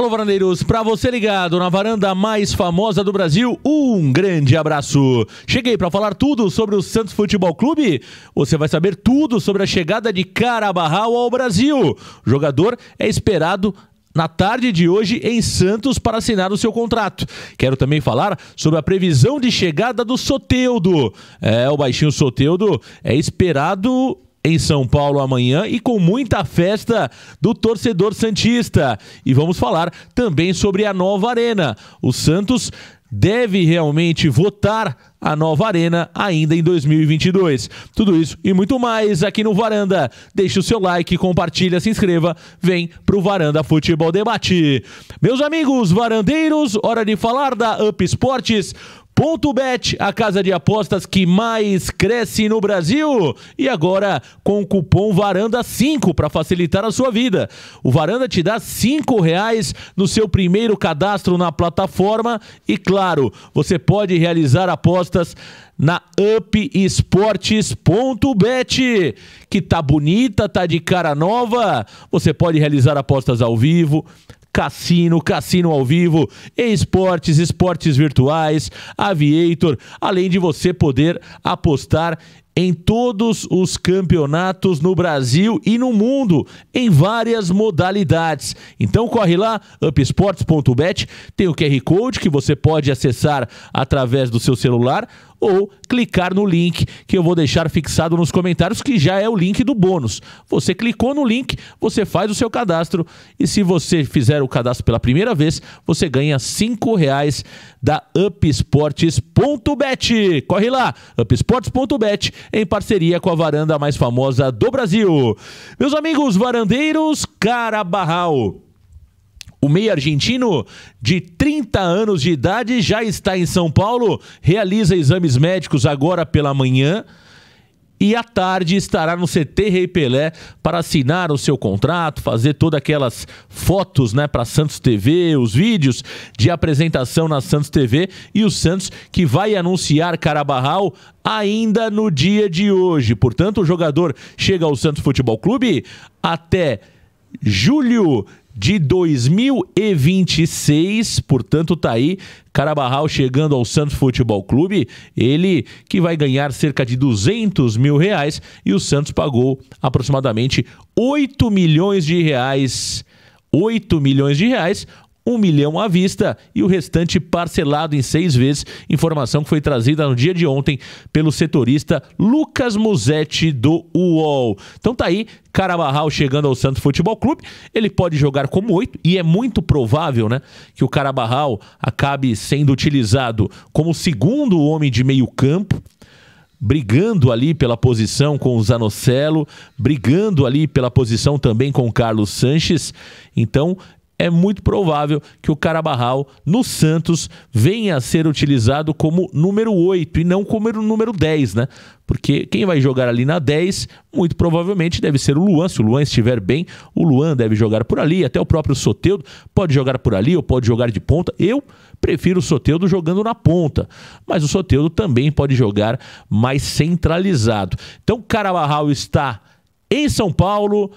Alô, varandeiros, para você ligado na varanda mais famosa do Brasil, um grande abraço. Cheguei para falar tudo sobre o Santos Futebol Clube. Você vai saber tudo sobre a chegada de Carabarral ao Brasil. O jogador é esperado na tarde de hoje em Santos para assinar o seu contrato. Quero também falar sobre a previsão de chegada do Soteudo. É, o baixinho Soteudo é esperado em São Paulo amanhã e com muita festa do torcedor Santista. E vamos falar também sobre a nova arena. O Santos deve realmente votar a nova arena ainda em 2022. Tudo isso e muito mais aqui no Varanda. Deixe o seu like, compartilha, se inscreva, vem pro Varanda Futebol Debate. Meus amigos varandeiros, hora de falar da Up Esportes Ponto Bet, a casa de apostas que mais cresce no Brasil. E agora com o cupom VARANDA5 para facilitar a sua vida. O Varanda te dá R$ reais no seu primeiro cadastro na plataforma e, claro, você pode realizar apostas na upsports.bet, que tá bonita, tá de cara nova. Você pode realizar apostas ao vivo, cassino, cassino ao vivo, esportes, esportes virtuais, aviator, além de você poder apostar em todos os campeonatos no Brasil e no mundo, em várias modalidades. Então corre lá, upsports.bet, tem o QR Code que você pode acessar através do seu celular ou clicar no link que eu vou deixar fixado nos comentários, que já é o link do bônus. Você clicou no link, você faz o seu cadastro e se você fizer o cadastro pela primeira vez, você ganha R$ reais da upsports.bet. Corre lá, upsports.bet em parceria com a varanda mais famosa do Brasil. Meus amigos varandeiros, Carabarral. O meio argentino de 30 anos de idade já está em São Paulo, realiza exames médicos agora pela manhã e à tarde estará no CT Rei Pelé para assinar o seu contrato, fazer todas aquelas fotos né, para Santos TV, os vídeos de apresentação na Santos TV e o Santos que vai anunciar Carabarral ainda no dia de hoje. Portanto, o jogador chega ao Santos Futebol Clube até julho de 2026, portanto tá aí Carabarral chegando ao Santos Futebol Clube, ele que vai ganhar cerca de 200 mil reais e o Santos pagou aproximadamente 8 milhões de reais 8 milhões de reais, um milhão à vista e o restante parcelado em seis vezes. Informação que foi trazida no dia de ontem pelo setorista Lucas Musetti do UOL. Então tá aí, Carabarral chegando ao Santos Futebol Clube. Ele pode jogar como oito e é muito provável né, que o Carabarral acabe sendo utilizado como segundo homem de meio campo brigando ali pela posição com o Zanocelo, brigando ali pela posição também com o Carlos Sanches. Então, é muito provável que o Carabarral no Santos venha a ser utilizado como número 8 e não como número 10, né? Porque quem vai jogar ali na 10, muito provavelmente deve ser o Luan. Se o Luan estiver bem, o Luan deve jogar por ali. Até o próprio Soteudo pode jogar por ali ou pode jogar de ponta. Eu prefiro o Soteudo jogando na ponta. Mas o Soteudo também pode jogar mais centralizado. Então, Carabarral está em São Paulo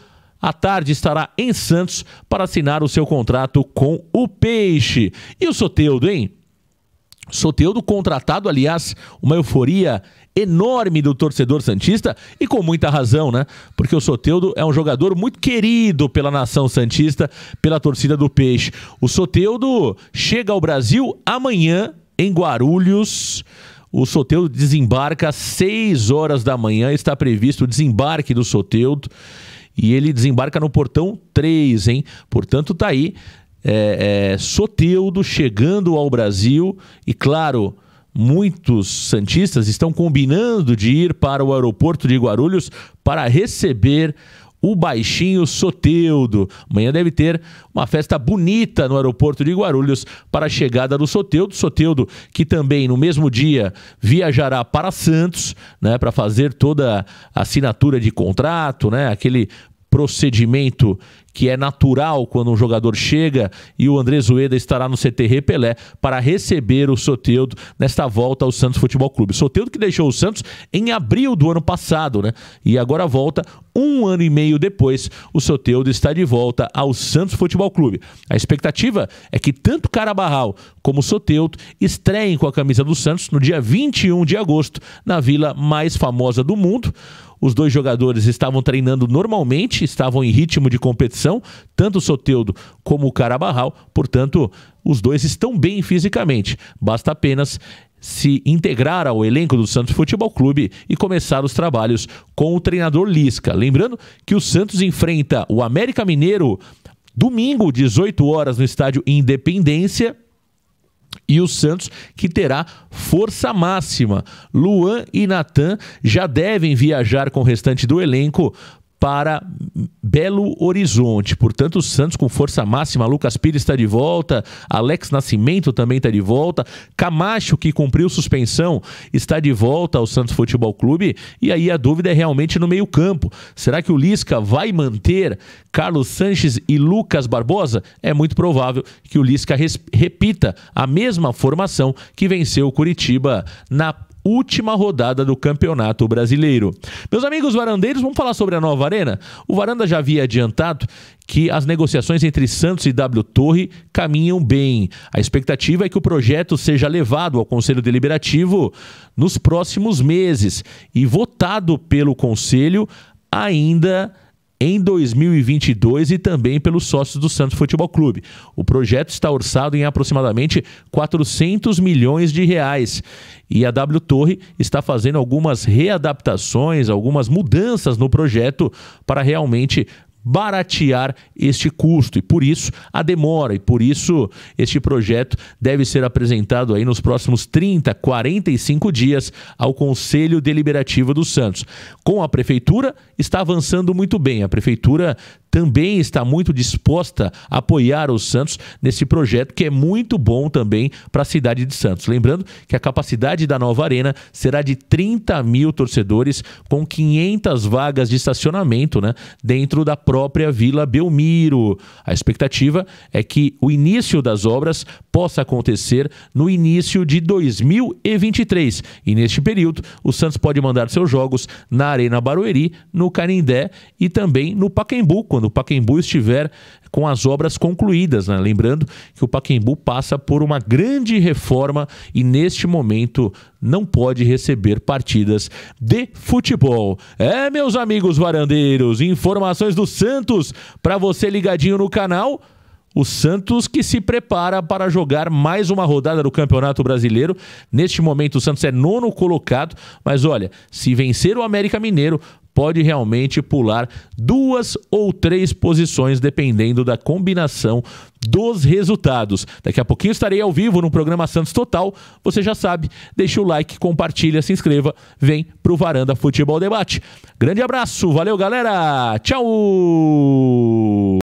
à tarde estará em Santos para assinar o seu contrato com o Peixe. E o Soteudo, hein? Soteudo contratado, aliás, uma euforia enorme do torcedor santista e com muita razão, né? Porque o Soteudo é um jogador muito querido pela nação santista, pela torcida do Peixe. O Soteudo chega ao Brasil amanhã em Guarulhos. O Soteudo desembarca às 6 horas da manhã, está previsto o desembarque do Soteudo. E ele desembarca no portão 3, hein? Portanto, tá aí é, é, Soteudo chegando ao Brasil e, claro, muitos santistas estão combinando de ir para o aeroporto de Guarulhos para receber o baixinho Soteudo. Amanhã deve ter uma festa bonita no aeroporto de Guarulhos para a chegada do Soteudo. Soteudo que também no mesmo dia viajará para Santos, né, para fazer toda a assinatura de contrato, né, aquele procedimento que é natural quando um jogador chega e o André Zueda estará no CT Repelé para receber o Soteudo nesta volta ao Santos Futebol Clube. Soteudo que deixou o Santos em abril do ano passado, né? E agora volta um ano e meio depois, o Soteudo está de volta ao Santos Futebol Clube. A expectativa é que tanto Carabarral como Soteudo estreiem com a camisa do Santos no dia 21 de agosto na vila mais famosa do mundo. Os dois jogadores estavam treinando normalmente, estavam em ritmo de competição, tanto o Soteudo como o Carabarral, portanto, os dois estão bem fisicamente. Basta apenas se integrar ao elenco do Santos Futebol Clube e começar os trabalhos com o treinador Lisca. Lembrando que o Santos enfrenta o América Mineiro domingo, 18 horas, no estádio Independência. E o Santos, que terá força máxima. Luan e Natan já devem viajar com o restante do elenco para Belo Horizonte. Portanto, o Santos com força máxima, Lucas Pires está de volta, Alex Nascimento também está de volta, Camacho, que cumpriu suspensão, está de volta ao Santos Futebol Clube. E aí a dúvida é realmente no meio-campo. Será que o Lisca vai manter Carlos Sanches e Lucas Barbosa? É muito provável que o Lisca repita a mesma formação que venceu o Curitiba na última rodada do Campeonato Brasileiro. Meus amigos varandeiros, vamos falar sobre a nova arena? O Varanda já havia adiantado que as negociações entre Santos e W Torre caminham bem. A expectativa é que o projeto seja levado ao Conselho Deliberativo nos próximos meses e votado pelo Conselho ainda em 2022 e também pelos sócios do Santos Futebol Clube. O projeto está orçado em aproximadamente 400 milhões de reais e a W Torre está fazendo algumas readaptações, algumas mudanças no projeto para realmente baratear este custo e por isso a demora e por isso este projeto deve ser apresentado aí nos próximos 30, 45 dias ao Conselho Deliberativo do Santos. Com a prefeitura está avançando muito bem. A prefeitura também está muito disposta a apoiar o Santos nesse projeto que é muito bom também para a cidade de Santos. Lembrando que a capacidade da nova arena será de 30 mil torcedores com 500 vagas de estacionamento, né, dentro da própria Vila Belmiro. A expectativa é que o início das obras possa acontecer no início de 2023. E neste período, o Santos pode mandar seus jogos na Arena Barueri, no Canindé e também no Pacaembu, quando o Pacaembu estiver com as obras concluídas. Né? Lembrando que o Pacaembu passa por uma grande reforma e neste momento não pode receber partidas de futebol. É, meus amigos varandeiros, informações do Santos para você ligadinho no canal. O Santos que se prepara para jogar mais uma rodada do Campeonato Brasileiro. Neste momento, o Santos é nono colocado, mas olha, se vencer o América Mineiro, pode realmente pular duas ou três posições, dependendo da combinação dos resultados. Daqui a pouquinho estarei ao vivo no programa Santos Total. Você já sabe, deixa o like, compartilha, se inscreva, vem pro Varanda Futebol Debate. Grande abraço, valeu galera, tchau!